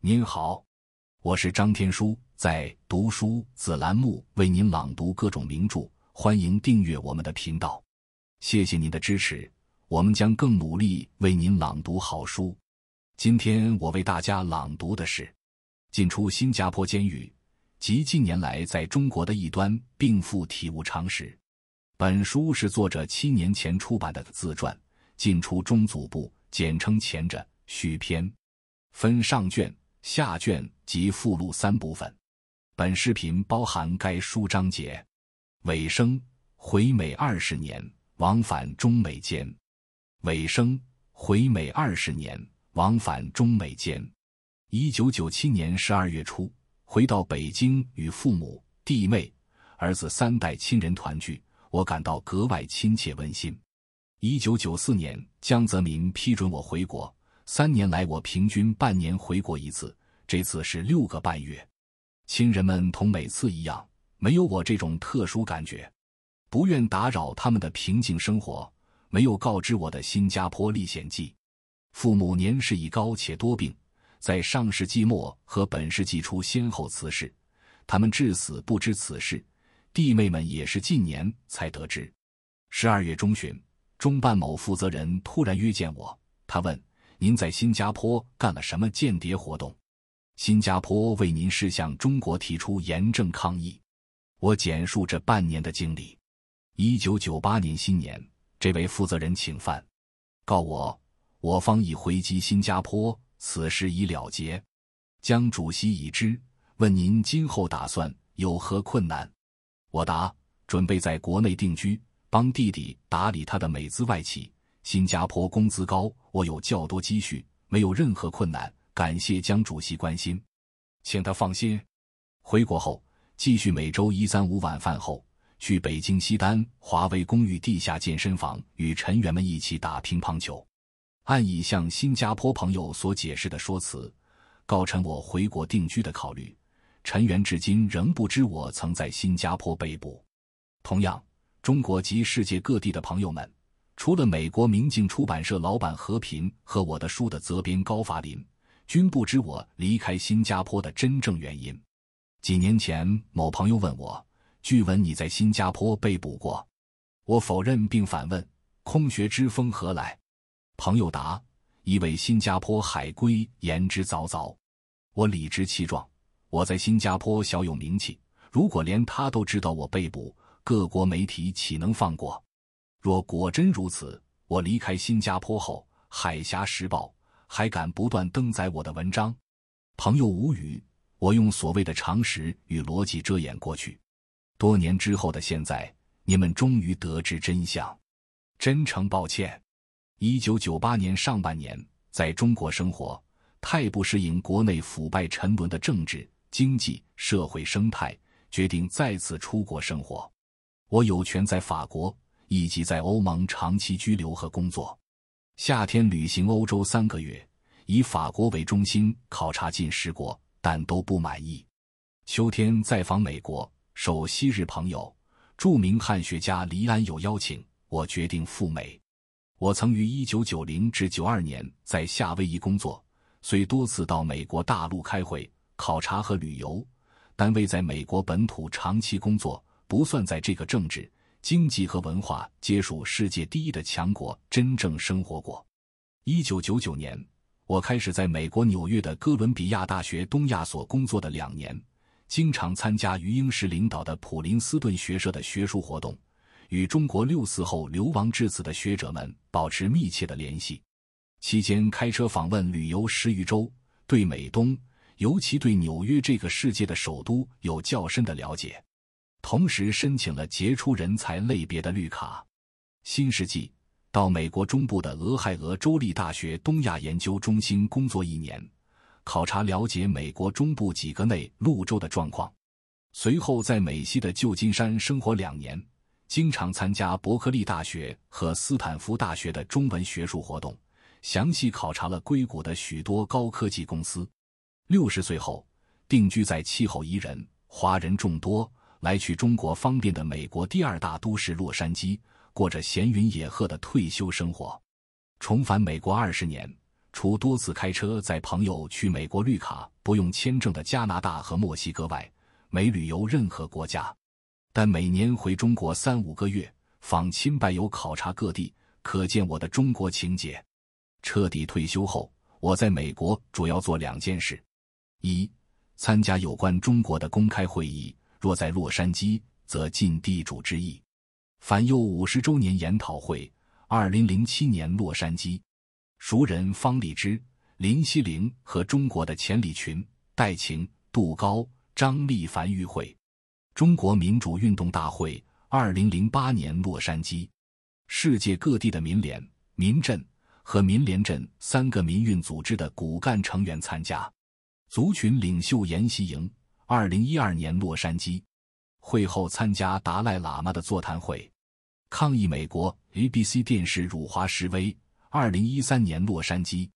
您好，我是张天舒，在读书子栏目为您朗读各种名著，欢迎订阅我们的频道。谢谢您的支持，我们将更努力为您朗读好书。今天我为大家朗读的是《进出新加坡监狱及近年来在中国的一端病赋体无常史》。本书是作者七年前出版的自传《进出中组部》，简称前者，续篇，分上卷。下卷及附录三部分，本视频包含该书章节。尾声：回美二十年，往返中美间。尾声：回美二十年，往返中美间。一九九七年十二月初，回到北京与父母、弟妹、儿子三代亲人团聚，我感到格外亲切温馨。一九九四年，江泽民批准我回国。三年来，我平均半年回国一次，这次是六个半月。亲人们同每次一样，没有我这种特殊感觉，不愿打扰他们的平静生活。没有告知我的新加坡历险记。父母年事已高且多病，在上世纪末和本世纪初先后辞世，他们至死不知此事。弟妹们也是近年才得知。十二月中旬，中办某负责人突然约见我，他问。您在新加坡干了什么间谍活动？新加坡为您是向中国提出严正抗议。我简述这半年的经历。一九九八年新年，这位负责人请饭，告我我方已回击新加坡，此事已了结。江主席已知，问您今后打算有何困难？我答准备在国内定居，帮弟弟打理他的美资外企。新加坡工资高，我有较多积蓄，没有任何困难。感谢江主席关心，请他放心。回国后，继续每周一、三、五晚饭后去北京西单华为公寓地下健身房与成员们一起打乒乓球。按已向新加坡朋友所解释的说辞，告陈我回国定居的考虑。成员至今仍不知我曾在新加坡被捕。同样，中国及世界各地的朋友们。除了美国明镜出版社老板何平和我的书的责编高法林，均不知我离开新加坡的真正原因。几年前，某朋友问我：“据闻你在新加坡被捕过？”我否认，并反问：“空穴之风何来？”朋友答：“一位新加坡海归，言之凿凿。”我理直气壮：“我在新加坡小有名气，如果连他都知道我被捕，各国媒体岂能放过？”若果真如此，我离开新加坡后，《海峡时报》还敢不断登载我的文章？朋友无语。我用所谓的常识与逻辑遮掩过去。多年之后的现在，你们终于得知真相。真诚抱歉。一九九八年上半年，在中国生活太不适应国内腐败沉沦的政治、经济、社会生态，决定再次出国生活。我有权在法国。以及在欧盟长期居留和工作，夏天旅行欧洲三个月，以法国为中心考察近十国，但都不满意。秋天再访美国，受昔日朋友、著名汉学家黎安友邀请，我决定赴美。我曾于一九九零至九二年在夏威夷工作，虽多次到美国大陆开会、考察和旅游，但未在美国本土长期工作，不算在这个政治。经济和文化皆属世界第一的强国，真正生活过。一九九九年，我开始在美国纽约的哥伦比亚大学东亚所工作的两年，经常参加余英时领导的普林斯顿学社的学术活动，与中国六四后流亡至此的学者们保持密切的联系。期间开车访问旅游十余周，对美东，尤其对纽约这个世界的首都有较深的了解。同时申请了杰出人才类别的绿卡，新世纪到美国中部的俄亥俄州立大学东亚研究中心工作一年，考察了解美国中部几个内陆州的状况。随后在美西的旧金山生活两年，经常参加伯克利大学和斯坦福大学的中文学术活动，详细考察了硅谷的许多高科技公司。六十岁后定居在气候宜人、华人众多。来去中国方便的美国第二大都市洛杉矶，过着闲云野鹤的退休生活。重返美国二十年，除多次开车载朋友去美国绿卡不用签证的加拿大和墨西哥外，没旅游任何国家。但每年回中国三五个月访亲拜友考察各地，可见我的中国情节。彻底退休后，我在美国主要做两件事：一，参加有关中国的公开会议。若在洛杉矶，则尽地主之谊。反右五十周年研讨会，二零零七年洛杉矶，熟人方立之、林希玲和中国的钱理群、戴晴、杜高、张立凡与会。中国民主运动大会，二零零八年洛杉矶，世界各地的民联、民镇和民联镇三个民运组织的骨干成员参加。族群领袖研习营。二零一二年洛杉矶会后参加达赖喇嘛的座谈会，抗议美国 ABC 电视辱华示威。二零一三年洛杉矶，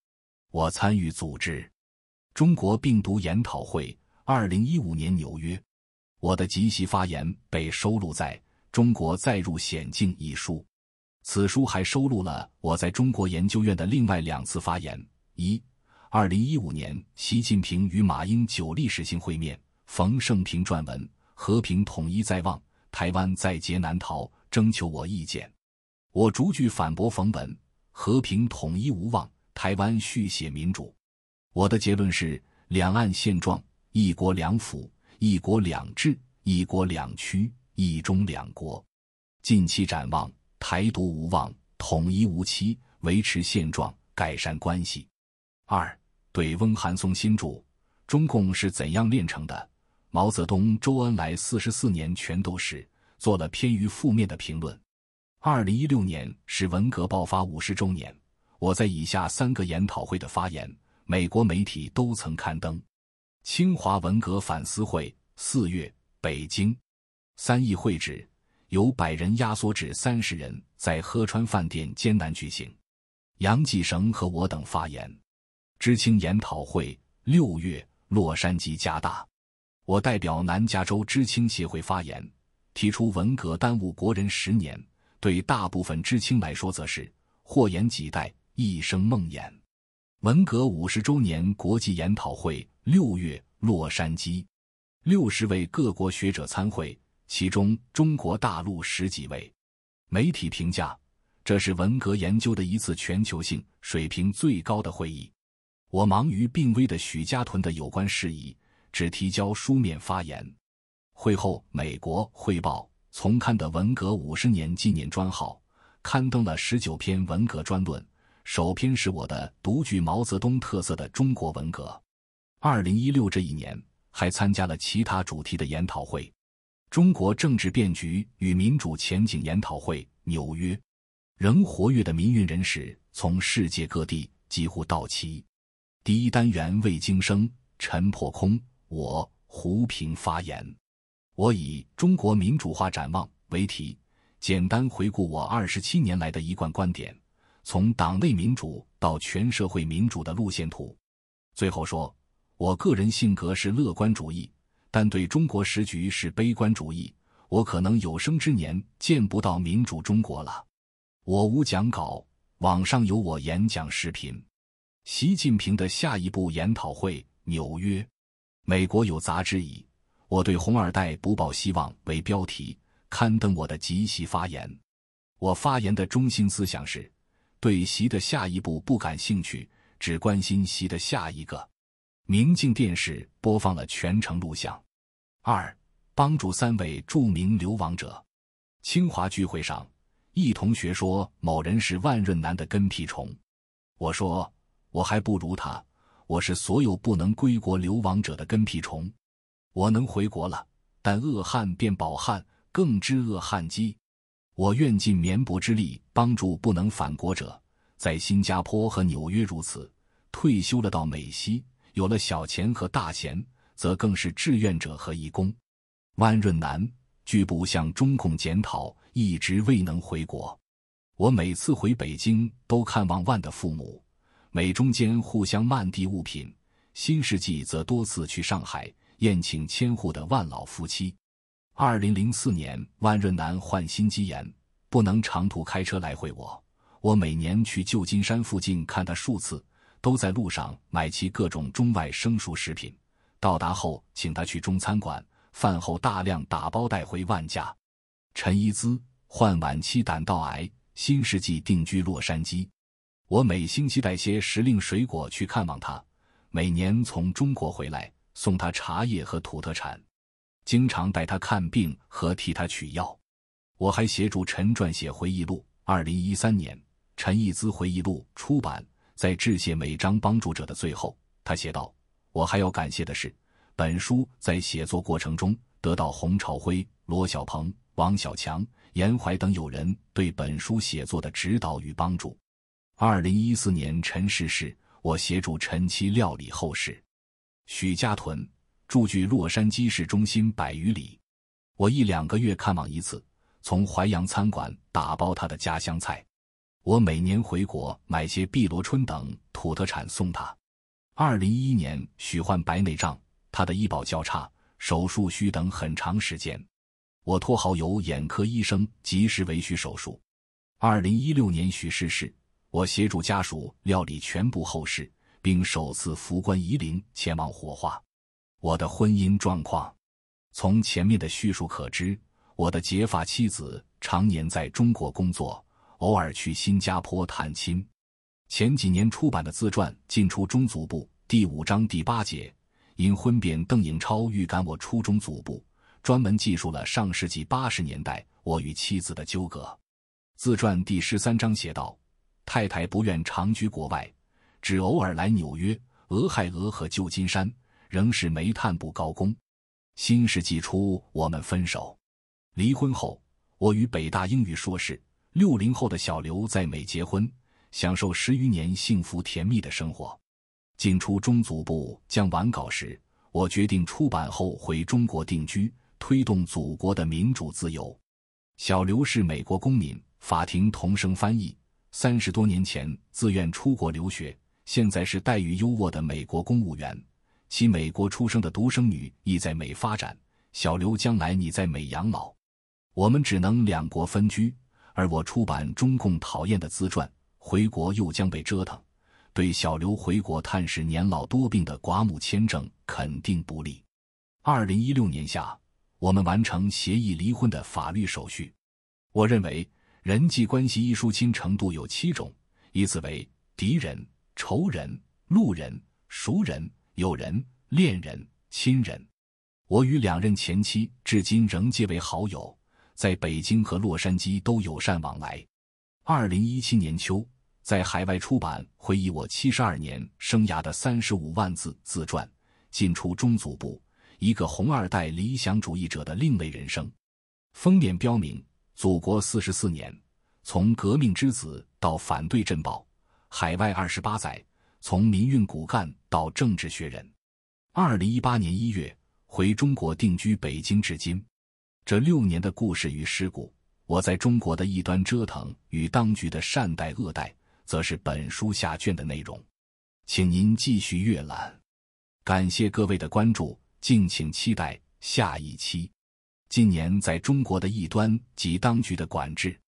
我参与组织中国病毒研讨会。二零一五年纽约，我的即席发言被收录在《中国再入险境》一书。此书还收录了我在中国研究院的另外两次发言：一、二零一五年习近平与马英九历史性会面。冯胜平撰文：和平统一在望，台湾在劫难逃。征求我意见，我逐句反驳冯文：和平统一无望，台湾续写民主。我的结论是：两岸现状一国两府、一国两制、一国两区、一中两国。近期展望：台独无望，统一无期，维持现状，改善关系。二对翁寒松新著《中共是怎样炼成的》。毛泽东、周恩来四十四年全都是做了偏于负面的评论。二零一六年是文革爆发五十周年，我在以下三个研讨会的发言，美国媒体都曾刊登。清华文革反思会四月北京，三议会址由百人压缩至三十人，在河川饭店艰难举行，杨继绳和我等发言。知青研讨会六月洛杉矶加大。我代表南加州知青协会发言，提出文革耽误国人十年，对大部分知青来说，则是祸延几代、一生梦魇。文革五十周年国际研讨会，六月洛杉矶，六十位各国学者参会，其中中国大陆十几位。媒体评价这是文革研究的一次全球性、水平最高的会议。我忙于病危的许家屯的有关事宜。只提交书面发言。会后，美国《汇报》从刊的文革五十年纪念专号刊登了十九篇文革专论，首篇是我的独具毛泽东特色的中国文革。二零一六这一年，还参加了其他主题的研讨会：中国政治变局与民主前景研讨会（纽约）。仍活跃的民运人士从世界各地几乎到齐。第一单元：未经生陈破空。我胡平发言，我以《中国民主化展望》为题，简单回顾我二十七年来的一贯观点，从党内民主到全社会民主的路线图。最后说，我个人性格是乐观主义，但对中国时局是悲观主义。我可能有生之年见不到民主中国了。我无讲稿，网上有我演讲视频。习近平的下一步研讨会，纽约。美国有杂志以“我对红二代不抱希望”为标题刊登我的即席发言。我发言的中心思想是：对习的下一步不感兴趣，只关心习的下一个。明镜电视播放了全程录像。二，帮助三位著名流亡者。清华聚会上，一同学说某人是万润南的跟屁虫。我说我还不如他。我是所有不能归国流亡者的跟屁虫，我能回国了，但恶汉变饱汉更知恶汉饥，我愿尽绵薄之力帮助不能返国者。在新加坡和纽约如此，退休了到美西有了小钱和大钱，则更是志愿者和义工。万润南拒不向中共检讨，一直未能回国。我每次回北京都看望万的父母。美中间互相漫递物品，新世纪则多次去上海宴请千户的万老夫妻。二零零四年，万润南患心肌炎，不能长途开车来回我。我每年去旧金山附近看他数次，都在路上买齐各种中外生熟食品，到达后请他去中餐馆，饭后大量打包带回万家。陈一资患晚期胆道癌，新世纪定居洛杉矶。我每星期带些时令水果去看望他，每年从中国回来送他茶叶和土特产，经常带他看病和替他取药。我还协助陈撰写回忆录。二零一三年，《陈义姿回忆录》出版，在致谢每章帮助者的最后，他写道：“我还要感谢的是，本书在写作过程中得到洪朝辉、罗小鹏、王小强、严怀等友人对本书写作的指导与帮助。”二零一四年，陈逝世，我协助陈妻料理后事。许家屯住距洛杉矶市中心百余里，我一两个月看望一次，从淮扬餐馆打包他的家乡菜。我每年回国买些碧螺春等土特产送他。二零一一年，许患白内障，他的医保较差，手术需等很长时间，我托好友眼科医生及时为许手术。二零一六年，许逝世。我协助家属料理全部后事，并首次扶棺夷陵前往火化。我的婚姻状况，从前面的叙述可知，我的结发妻子常年在中国工作，偶尔去新加坡探亲。前几年出版的自传进出中组部第五章第八节，因婚变，邓颖超预感我出中组部，专门记述了上世纪八十年代我与妻子的纠葛。自传第十三章写道。太太不愿长居国外，只偶尔来纽约、俄亥俄和旧金山，仍是煤炭部高工。新世纪初，我们分手。离婚后，我与北大英语硕士、六零后的小刘在美结婚，享受十余年幸福甜蜜的生活。进出中组部将完稿时，我决定出版后回中国定居，推动祖国的民主自由。小刘是美国公民，法庭同声翻译。三十多年前自愿出国留学，现在是待遇优渥的美国公务员。其美国出生的独生女亦在美发展。小刘将来你在美养老，我们只能两国分居。而我出版中共讨厌的自传，回国又将被折腾。对小刘回国探视年老多病的寡母签证肯定不利。二零一六年夏，我们完成协议离婚的法律手续。我认为。人际关系一疏亲程度有七种，依次为敌人、仇人、路人、熟人、友人、恋人、亲人。我与两任前妻至今仍皆为好友，在北京和洛杉矶都友善往来。二零一七年秋，在海外出版回忆我七十二年生涯的三十五万字自传，《进出中组部：一个红二代理想主义者的另类人生》，封面标明。祖国四十四年，从革命之子到反对震暴，海外二十八载，从民运骨干到政治学人。二零一八年一月回中国定居北京至今，这六年的故事与事故，我在中国的一端折腾与当局的善待恶待，则是本书下卷的内容。请您继续阅览，感谢各位的关注，敬请期待下一期。近年在中国的异端及当局的管制。